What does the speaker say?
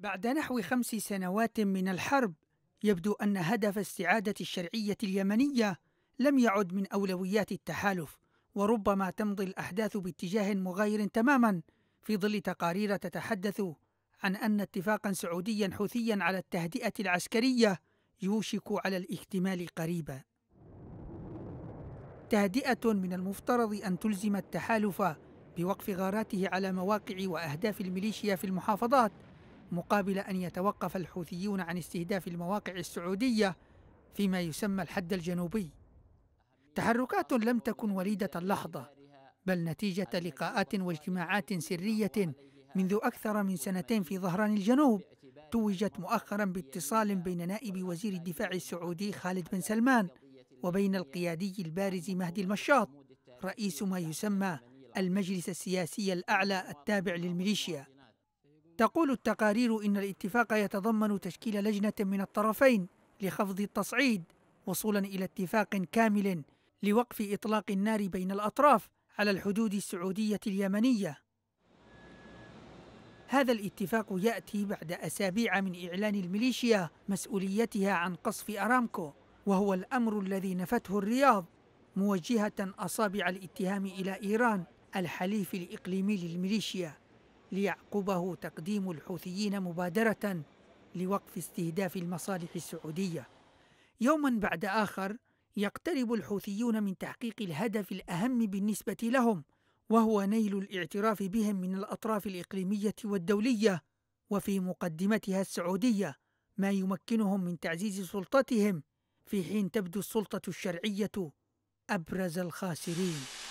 بعد نحو خمس سنوات من الحرب يبدو أن هدف استعادة الشرعية اليمنية لم يعد من أولويات التحالف وربما تمضي الأحداث باتجاه مغاير تماما في ظل تقارير تتحدث عن أن اتفاقا سعوديا حوثيا على التهدئة العسكرية يوشك على الاكتمال قريبا تهدئة من المفترض أن تلزم التحالف بوقف غاراته على مواقع وأهداف الميليشيا في المحافظات مقابل أن يتوقف الحوثيون عن استهداف المواقع السعودية فيما يسمى الحد الجنوبي تحركات لم تكن وليدة اللحظة بل نتيجة لقاءات واجتماعات سرية منذ أكثر من سنتين في ظهران الجنوب توجت مؤخرا باتصال بين نائب وزير الدفاع السعودي خالد بن سلمان وبين القيادي البارز مهدي المشاط رئيس ما يسمى المجلس السياسي الأعلى التابع للميليشيا تقول التقارير إن الاتفاق يتضمن تشكيل لجنة من الطرفين لخفض التصعيد وصولا إلى اتفاق كامل لوقف إطلاق النار بين الأطراف على الحدود السعودية اليمنية هذا الاتفاق يأتي بعد أسابيع من إعلان الميليشيا مسؤوليتها عن قصف أرامكو وهو الأمر الذي نفته الرياض موجهة أصابع الاتهام إلى إيران الحليف الإقليمي للميليشيا ليعقبه تقديم الحوثيين مبادرة لوقف استهداف المصالح السعودية. يوما بعد آخر يقترب الحوثيون من تحقيق الهدف الأهم بالنسبة لهم وهو نيل الاعتراف بهم من الأطراف الإقليمية والدولية وفي مقدمتها السعودية ما يمكنهم من تعزيز سلطتهم في حين تبدو السلطة الشرعية أبرز الخاسرين